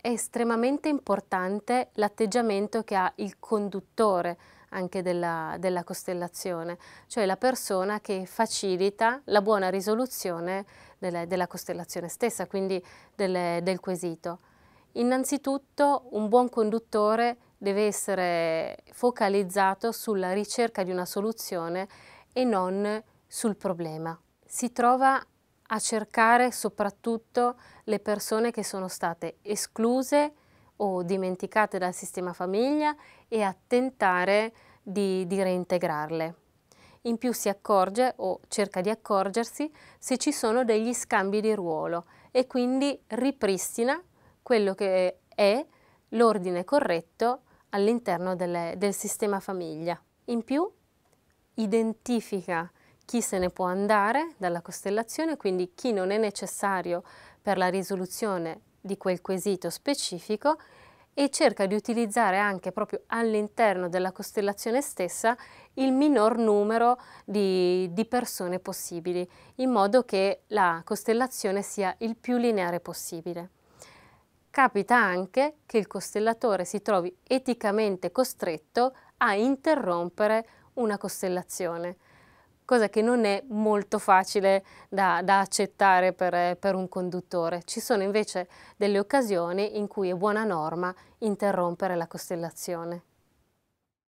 è estremamente importante l'atteggiamento che ha il conduttore anche della, della, costellazione, cioè la persona che facilita la buona risoluzione delle, della costellazione stessa, quindi delle, del quesito. Innanzitutto un buon conduttore deve essere focalizzato sulla ricerca di una soluzione e non sul problema. Si trova a cercare soprattutto le persone che sono state escluse o dimenticate dal sistema famiglia e a tentare di, di reintegrarle. In più si accorge o cerca di accorgersi se ci sono degli scambi di ruolo e quindi ripristina quello che è l'ordine corretto all'interno del sistema famiglia. In più identifica chi se ne può andare dalla costellazione, quindi chi non è necessario per la risoluzione di quel quesito specifico e cerca di utilizzare anche proprio all'interno della costellazione stessa il minor numero di, di, persone possibili, in modo che la costellazione sia il più lineare possibile. Capita anche che il costellatore si trovi eticamente costretto a interrompere una costellazione, cosa che non è molto facile da, da accettare per, per, un conduttore. Ci sono invece delle occasioni in cui è buona norma interrompere la costellazione.